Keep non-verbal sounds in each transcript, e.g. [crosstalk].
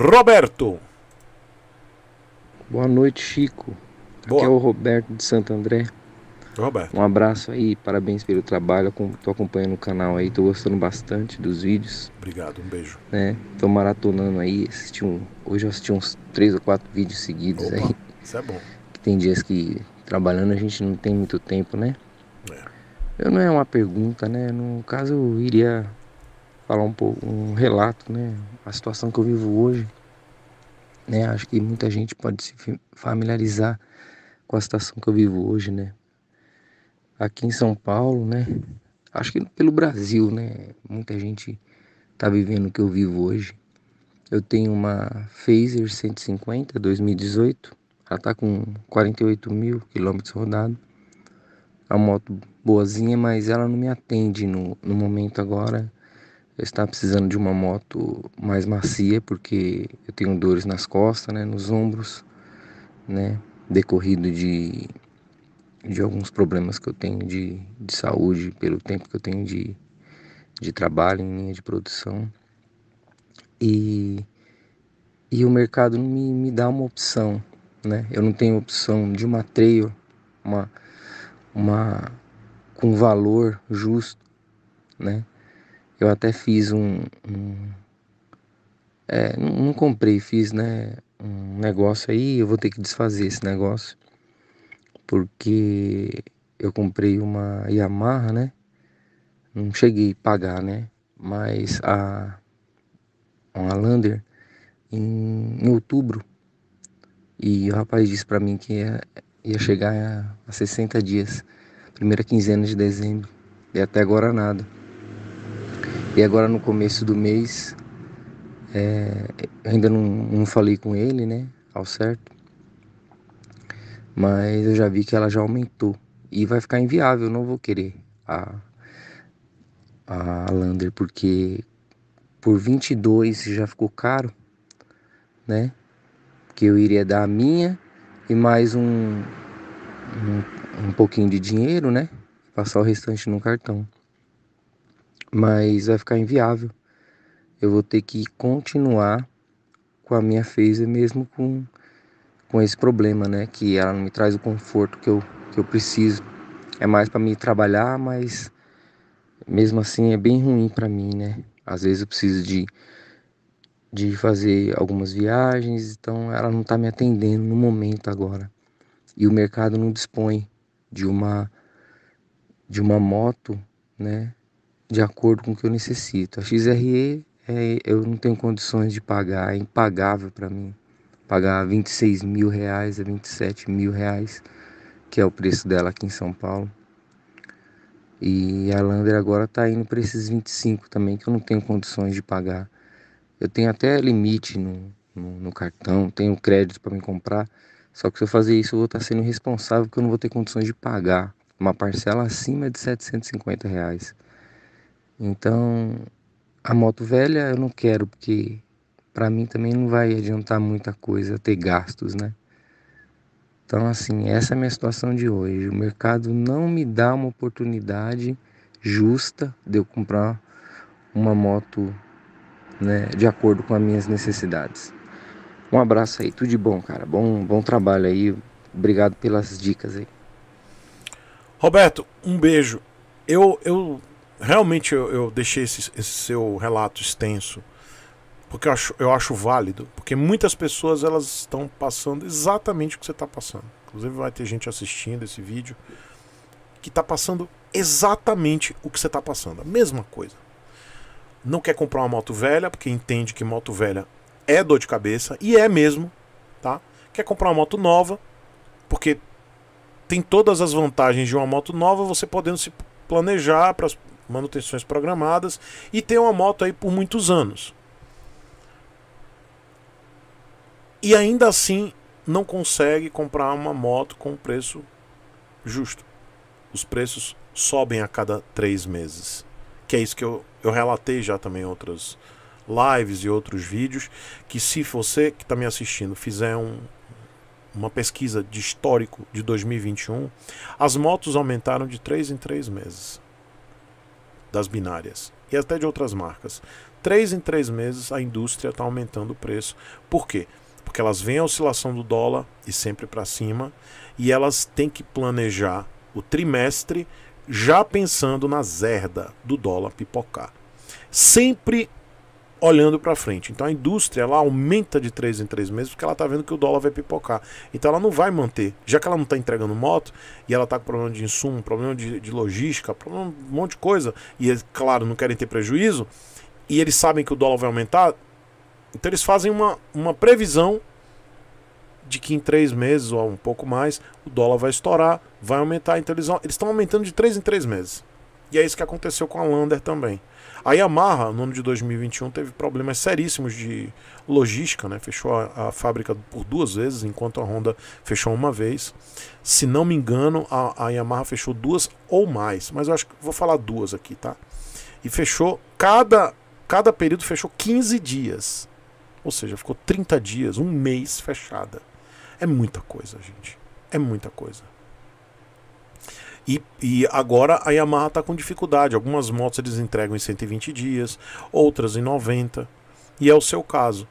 Roberto. Boa noite, Chico. Boa. Aqui é o Roberto de Santo André. Roberto. Um abraço aí, parabéns pelo trabalho. Tô acompanhando o canal aí, tô gostando bastante dos vídeos. Obrigado, um beijo. Né? Tô maratonando aí, assisti um, hoje eu assisti uns três ou quatro vídeos seguidos Opa, aí. Isso é bom. Que tem dias que trabalhando a gente não tem muito tempo, né? É. Eu não é uma pergunta, né? No caso, eu iria falar um pouco, um relato, né? A situação que eu vivo hoje, né? Acho que muita gente pode se familiarizar com a situação que eu vivo hoje, né? Aqui em São Paulo, né? Acho que pelo Brasil, né? Muita gente tá vivendo o que eu vivo hoje. Eu tenho uma Phaser 150 2018, ela tá com 48 mil quilômetros rodados. É a moto boazinha, mas ela não me atende no, no momento agora eu estava precisando de uma moto mais macia, porque eu tenho dores nas costas, né, nos ombros, né, decorrido de, de alguns problemas que eu tenho de, de saúde, pelo tempo que eu tenho de, de trabalho em linha de produção. E, e o mercado me, me dá uma opção, né? Eu não tenho opção de uma trail, uma, uma com valor justo, né? Eu até fiz um. um é, não, comprei, fiz né, um negócio aí. Eu vou ter que desfazer esse negócio. Porque eu comprei uma Yamaha, né? Não cheguei a pagar, né? Mas a. Uma Lander em, em outubro. E o rapaz disse para mim que ia, ia chegar a, a 60 dias, primeira quinzena de dezembro. E até agora nada. E agora no começo do mês, é, ainda não, não falei com ele, né? Ao certo. Mas eu já vi que ela já aumentou. E vai ficar inviável, não vou querer a, a Lander, porque por 22 já ficou caro, né? Que eu iria dar a minha e mais um, um, um pouquinho de dinheiro, né? Passar o restante no cartão mas vai ficar inviável. Eu vou ter que continuar com a minha fez mesmo com, com esse problema, né? Que ela não me traz o conforto que eu, que eu preciso. É mais para me trabalhar, mas mesmo assim é bem ruim para mim, né? Às vezes eu preciso de, de fazer algumas viagens, então ela não está me atendendo no momento agora. E o mercado não dispõe de uma de uma moto, né? de acordo com o que eu necessito. A XRE é, eu não tenho condições de pagar, é impagável para mim. Pagar 26 mil reais a 27 mil reais, que é o preço dela aqui em São Paulo. E a Lander agora está indo para esses 25 também, que eu não tenho condições de pagar. Eu tenho até limite no, no, no cartão, tenho crédito para me comprar. Só que se eu fazer isso, eu vou estar tá sendo irresponsável, porque eu não vou ter condições de pagar uma parcela acima de 750 reais. Então, a moto velha eu não quero, porque para mim também não vai adiantar muita coisa ter gastos, né? Então, assim, essa é a minha situação de hoje. O mercado não me dá uma oportunidade justa de eu comprar uma moto né, de acordo com as minhas necessidades. Um abraço aí, tudo de bom, cara. Bom, bom trabalho aí. Obrigado pelas dicas aí. Roberto, um beijo. Eu, eu realmente eu, eu deixei esse, esse, seu relato extenso porque eu acho, eu acho válido porque muitas pessoas elas estão passando exatamente o que você está passando inclusive vai ter gente assistindo esse vídeo que está passando exatamente o que você está passando a mesma coisa não quer comprar uma moto velha porque entende que moto velha é dor de cabeça e é mesmo tá quer comprar uma moto nova porque tem todas as vantagens de uma moto nova você podendo se planejar para as manutenções programadas e ter uma moto aí por muitos anos. E ainda assim não consegue comprar uma moto com preço justo. Os preços sobem a cada três meses. Que é isso que eu, eu relatei já também em outras lives e outros vídeos. Que se você que está me assistindo fizer um, uma pesquisa de histórico de 2021, as motos aumentaram de três em três meses das binárias e até de outras marcas. Três em três meses a indústria está aumentando o preço. Por quê? Porque elas veem a oscilação do dólar e sempre para cima e elas têm que planejar o trimestre já pensando na zerda do dólar pipocar. Sempre olhando para frente. Então a indústria ela aumenta de 3 em 3 meses porque ela está vendo que o dólar vai pipocar. Então ela não vai manter, já que ela não está entregando moto e ela está com problema de insumo, problema de, de logística, problema um monte de coisa. E eles, claro, não querem ter prejuízo. E eles sabem que o dólar vai aumentar. Então eles fazem uma, uma previsão de que em três meses ou um pouco mais o dólar vai estourar, vai aumentar. Então eles estão aumentando de três em três meses. E é isso que aconteceu com a Lander também. A Yamaha, no ano de 2021, teve problemas seríssimos de logística, né? Fechou a, a fábrica por duas vezes, enquanto a Honda fechou uma vez. Se não me engano, a, a Yamaha fechou duas ou mais, mas eu acho que vou falar duas aqui, tá? E fechou cada cada período fechou 15 dias. Ou seja, ficou 30 dias, um mês fechada. É muita coisa, gente. É muita coisa. E, e agora a Yamaha está com dificuldade. Algumas motos eles entregam em 120 dias, outras em 90. E é o seu caso.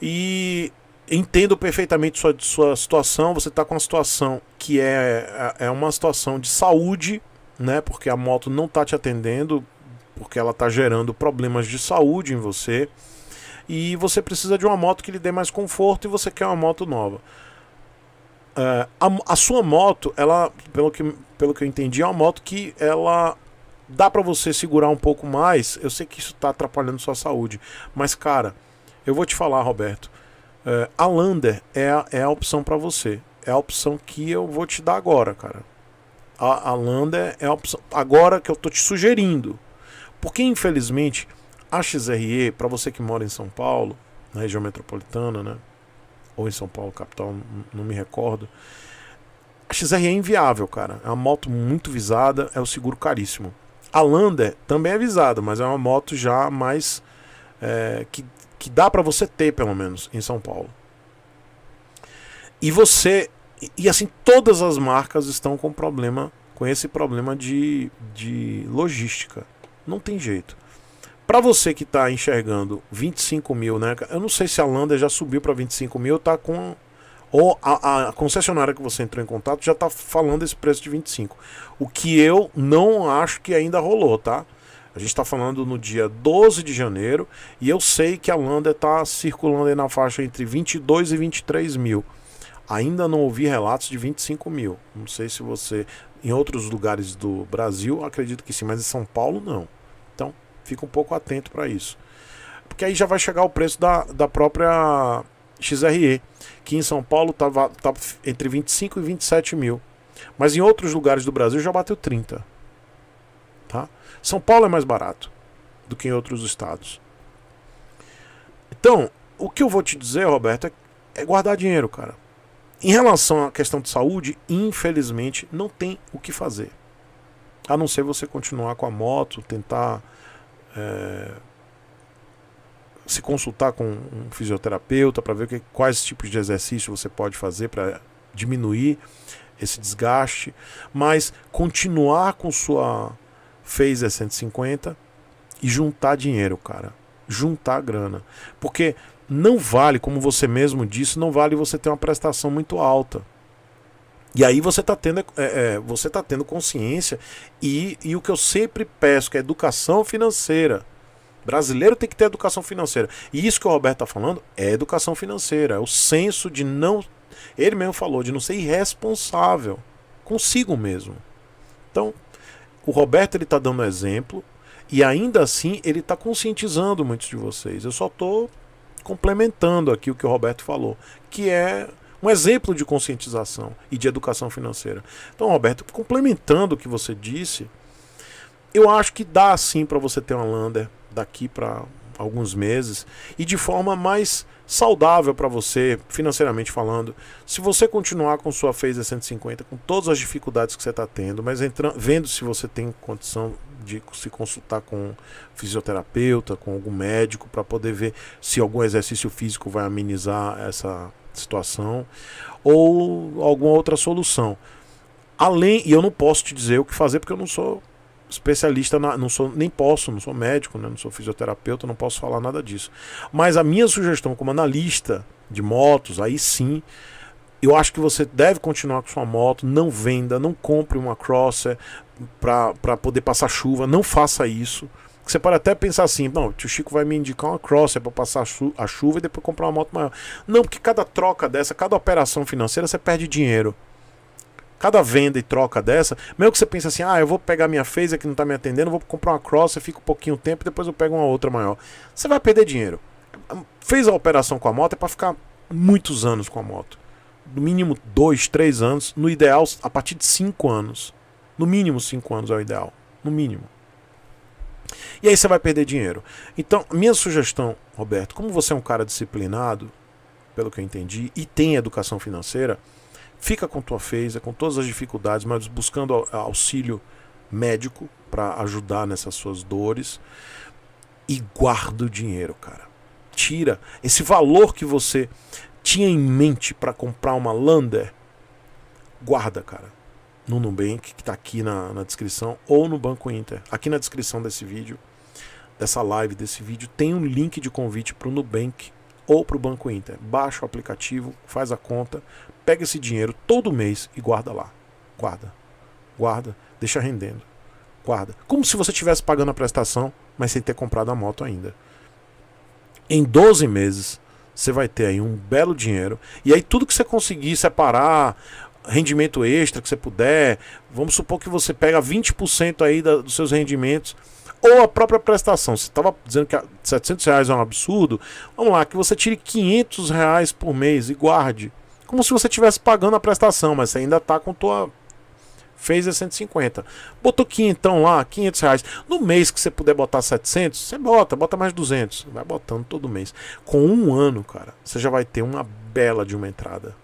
E entendo perfeitamente sua, sua situação. Você está com uma situação que é, é, é uma situação de saúde, né? Porque a moto não está te atendendo, porque ela está gerando problemas de saúde em você. E você precisa de uma moto que lhe dê mais conforto e você quer uma moto nova. É, a, a, sua moto, ela, pelo que, pelo que eu entendi, é uma moto que ela dá para você segurar um pouco mais. Eu sei que isso tá atrapalhando sua saúde, mas cara, eu vou te falar, Roberto. É, a Lander é a, é a opção para você. É a opção que eu vou te dar agora, cara. A, a Lander é a opção agora que eu tô te sugerindo. Porque infelizmente a XRE, para você que mora em São Paulo, na região metropolitana, né? ou em São Paulo, capital, não me recordo. A XR é inviável, cara. É uma moto muito visada, é o um seguro caríssimo. A Lander também é visada, mas é uma moto já mais. É, que, que dá para você ter, pelo menos, em São Paulo. E você. E assim, todas as marcas estão com problema com esse problema de, de logística. Não tem jeito. Para você que está enxergando 25 mil, né? Eu não sei se a Lander já subiu para 25 mil, tá com. Ou a, a, concessionária que você entrou em contato já tá falando esse preço de 25. O que eu não acho que ainda rolou, tá? A gente está falando no dia 12 de janeiro e eu sei que a Lander está circulando aí na faixa entre 22 e 23 mil. Ainda não ouvi relatos de 25 mil. Não sei se você. Em outros lugares do Brasil, acredito que sim, mas em São Paulo, não. Fica um pouco atento para isso. Porque aí já vai chegar o preço da, da própria XRE, que em São Paulo estava tá entre 25 e 27 mil. Mas em outros lugares do Brasil já bateu 30. Tá? São Paulo é mais barato do que em outros estados. Então, o que eu vou te dizer, Roberto, é, é guardar dinheiro, cara. Em relação à questão de saúde, infelizmente, não tem o que fazer. A não ser você continuar com a moto, tentar é, se consultar com um fisioterapeuta para ver que, quais tipos de exercício você pode fazer para diminuir esse desgaste, mas continuar com sua Phaser 150 e juntar dinheiro, cara. Juntar grana. Porque não vale, como você mesmo disse, não vale você ter uma prestação muito alta. E aí você está tendo, é, é, é, você tá tendo consciência e, e o que eu sempre peço, que é educação financeira. Brasileiro tem que ter educação financeira. E isso que o Roberto está falando é educação financeira. É o senso de não. Ele mesmo falou, de não ser irresponsável consigo mesmo. Então, o Roberto ele está dando exemplo e ainda assim ele está conscientizando muitos de vocês. Eu só estou complementando aqui o que o Roberto falou, que é um exemplo de conscientização e de educação financeira. Então, Roberto, complementando o que você disse, eu acho que dá sim para você ter uma Lander daqui para alguns meses e de forma mais saudável para você, financeiramente falando. Se você continuar com sua Phaser 150, com todas as dificuldades que você está tendo, mas entrando, vendo se você tem condição de se consultar com um fisioterapeuta, com algum médico, para poder ver se algum exercício físico vai amenizar essa situação ou alguma outra solução. Além, e eu não posso te dizer o que fazer porque eu não sou especialista, na, não sou, nem posso, não sou médico, né, não sou fisioterapeuta, não posso falar nada disso. Mas a minha sugestão como analista de motos, aí sim, eu acho que você deve continuar com sua moto, não venda, não compre uma crosser para poder passar chuva, não faça isso. Você pode até pensar assim, não, o tio Chico vai me indicar uma é para passar a, chu a chuva e depois comprar uma moto maior. Não, porque cada troca dessa, cada operação financeira, você perde dinheiro. Cada venda e troca dessa, meio que você pensa assim, ah, eu vou pegar minha phaser que não está me atendendo, vou comprar uma cross, fico um pouquinho tempo e depois eu pego uma outra maior. Você vai perder dinheiro. Fez a operação com a moto é para ficar muitos anos com a moto. No mínimo dois, três anos. No ideal, a partir de cinco anos. No mínimo cinco anos é o ideal. No mínimo. E aí você vai perder dinheiro. Então, minha sugestão, Roberto, como você é um cara disciplinado, pelo que eu entendi, e tem educação financeira, fica com tua feza, com todas as dificuldades, mas buscando auxílio médico para ajudar nessas suas dores e guarda o dinheiro, cara. Tira esse valor que você tinha em mente para comprar uma Lander, guarda, cara no Nubank, que está aqui na, na descrição, ou no Banco Inter. Aqui na descrição desse vídeo, dessa live, desse vídeo, tem um link de convite para o Nubank ou para o Banco Inter. Baixa o aplicativo, faz a conta, pega esse dinheiro todo mês e guarda lá. Guarda, guarda, deixa rendendo. Guarda. Como se você estivesse pagando a prestação, mas sem ter comprado a moto ainda. Em 12 meses, você vai ter aí um belo dinheiro. E aí tudo que você conseguir separar, rendimento extra que você puder. Vamos supor que você pega 20% aí da, dos seus rendimentos ou a própria prestação. Você estava dizendo que 700 reais é um absurdo. Vamos lá, que você tire 500 reais por mês e guarde. Como se você estivesse pagando a prestação, mas você ainda está com tua fez é 150. Botou quinhentão lá, 500 reais. No mês que você puder botar 700, você bota, bota mais 200. Vai botando todo mês. Com um ano, cara, você já vai ter uma bela de uma entrada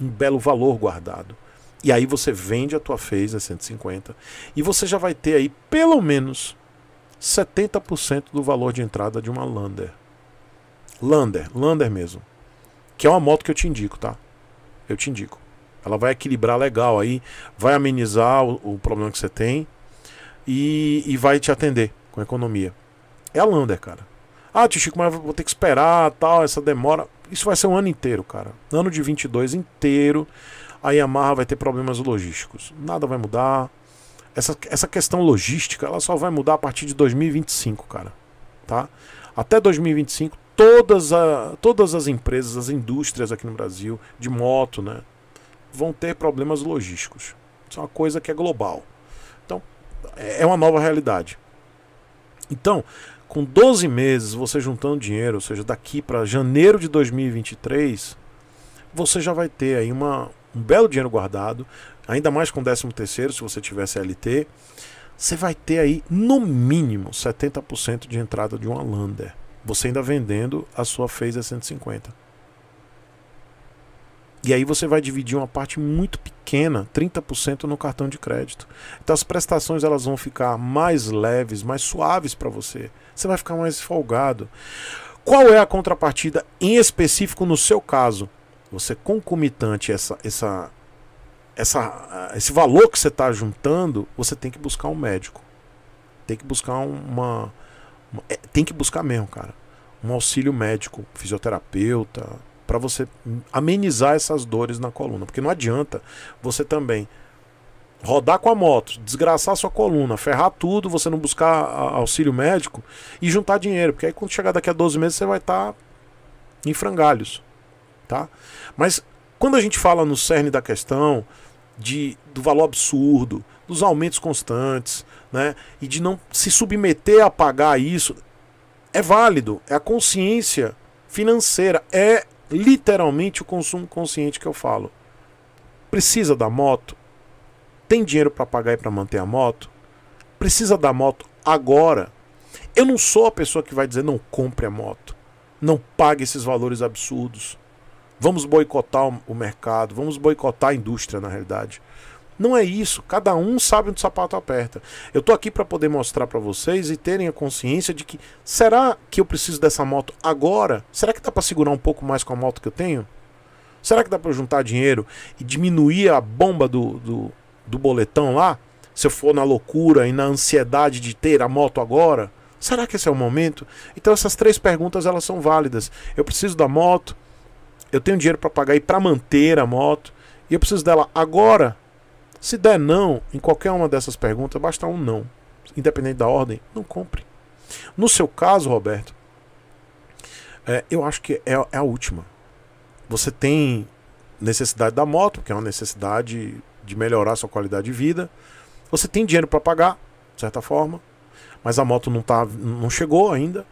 um belo valor guardado. E aí você vende a tua a 150 e você já vai ter aí pelo menos 70% do valor de entrada de uma Lander. Lander, Lander mesmo. Que é uma moto que eu te indico, tá? Eu te indico. Ela vai equilibrar legal aí, vai amenizar o, o problema que você tem e, e vai te atender com economia. É a Lander, cara. Ah, tio Chico, mas vou ter que esperar, tal, essa demora. Isso vai ser um ano inteiro, cara. Ano de 22 inteiro, a Yamaha vai ter problemas logísticos. Nada vai mudar. Essa, essa questão logística, ela só vai mudar a partir de 2025, cara. Tá? Até 2025, todas, a, todas as empresas, as indústrias aqui no Brasil, de moto, né? Vão ter problemas logísticos. Isso é uma coisa que é global. Então, é, é uma nova realidade. Então, com 12 meses, você juntando dinheiro, ou seja, daqui para janeiro de 2023, você já vai ter aí uma, um belo dinheiro guardado, ainda mais com 13 terceiro, se você tiver CLT, você vai ter aí no mínimo 70% de entrada de uma Lander, você ainda vendendo a sua Phaser 150. É e aí você vai dividir uma parte muito pequena, 30% no cartão de crédito. Então as prestações elas vão ficar mais leves, mais suaves para você. Você vai ficar mais folgado. Qual é a contrapartida em específico no seu caso? Você concomitante essa essa essa ah, esse valor que você está juntando, você tem que buscar um médico. Tem que buscar uma, uma é, tem que buscar mesmo, cara. Um auxílio médico, fisioterapeuta, para você amenizar essas dores na coluna. Porque não adianta você também rodar com a moto, desgraçar sua coluna, ferrar tudo, você não buscar auxílio médico e juntar dinheiro, porque aí quando chegar daqui a 12 meses você vai estar tá em frangalhos, tá? Mas quando a gente fala no cerne da questão de do valor absurdo, dos aumentos constantes, né, e de não se submeter a pagar isso, é válido, é a consciência financeira, é literalmente o consumo consciente que eu falo. Precisa da moto? Tem dinheiro para pagar e para manter a moto? Precisa da moto agora? Eu não sou a pessoa que vai dizer não compre a moto, não pague esses valores absurdos. Vamos boicotar o mercado, vamos boicotar a indústria, na realidade. Não é isso, cada um sabe onde o sapato aperta. Eu tô aqui para poder mostrar para vocês e terem a consciência de que será que eu preciso dessa moto agora? Será que dá para segurar um pouco mais com a moto que eu tenho? Será que dá para juntar dinheiro e diminuir a bomba do, do, do boletão lá? Se eu for na loucura e na ansiedade de ter a moto agora? Será que esse é o momento? Então essas três perguntas elas são válidas. Eu preciso da moto, eu tenho dinheiro para pagar e para manter a moto, e eu preciso dela agora se der não em qualquer uma dessas perguntas, basta um não. Independente da ordem, não compre. No seu caso, Roberto, é, eu acho que é, é a última. Você tem necessidade da moto, que é uma necessidade de melhorar sua qualidade de vida. Você tem dinheiro para pagar, de certa forma, mas a moto não, tá, não chegou ainda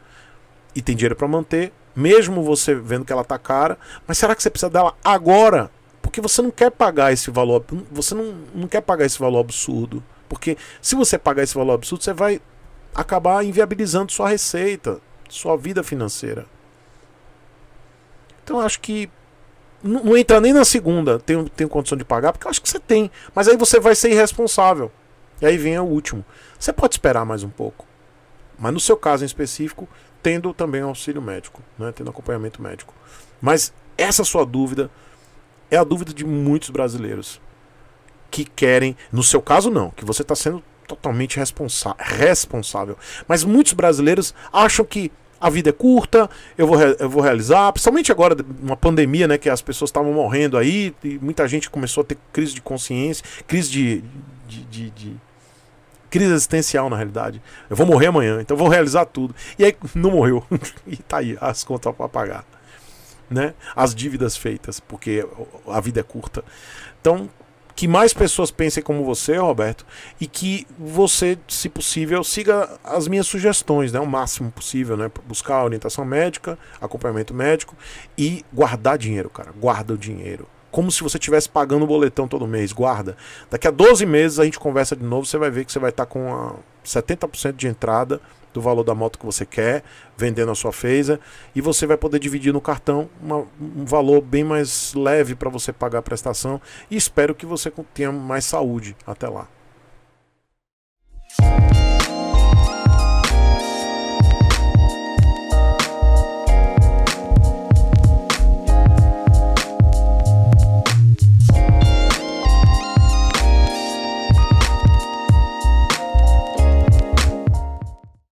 e tem dinheiro para manter, mesmo você vendo que ela tá cara. Mas será que você precisa dela agora? Porque você não quer pagar esse valor, você não, não quer pagar esse valor absurdo. Porque se você pagar esse valor absurdo, você vai acabar inviabilizando sua receita, sua vida financeira. Então acho que não, não entra nem na segunda, tem tem condição de pagar, porque eu acho que você tem. Mas aí você vai ser irresponsável. E aí vem o último. Você pode esperar mais um pouco. Mas no seu caso em específico, tendo também auxílio médico, né? tendo acompanhamento médico. Mas essa sua dúvida é a dúvida de muitos brasileiros que querem, no seu caso não, que você está sendo totalmente responsa responsável, mas muitos brasileiros acham que a vida é curta, eu vou, eu vou realizar, principalmente agora, uma pandemia, né, que as pessoas estavam morrendo aí, e muita gente começou a ter crise de consciência, crise de, de, de, de crise existencial na realidade. Eu vou morrer amanhã, então vou realizar tudo. E aí não morreu. [laughs] e tá aí as contas para pagar né? As dívidas feitas, porque a vida é curta. Então, que mais pessoas pensem como você, Roberto, e que você, se possível, siga as minhas sugestões, né, o máximo possível, né, buscar orientação médica, acompanhamento médico e guardar dinheiro, cara, guarda o dinheiro. Como se você estivesse pagando o boletão todo mês, guarda. Daqui a 12 meses a gente conversa de novo, você vai ver que você vai estar tá com 70% de entrada do valor da moto que você quer, vendendo a sua Phaser, e você vai poder dividir no cartão uma, um valor bem mais leve para você pagar a prestação. E espero que você tenha mais saúde até lá.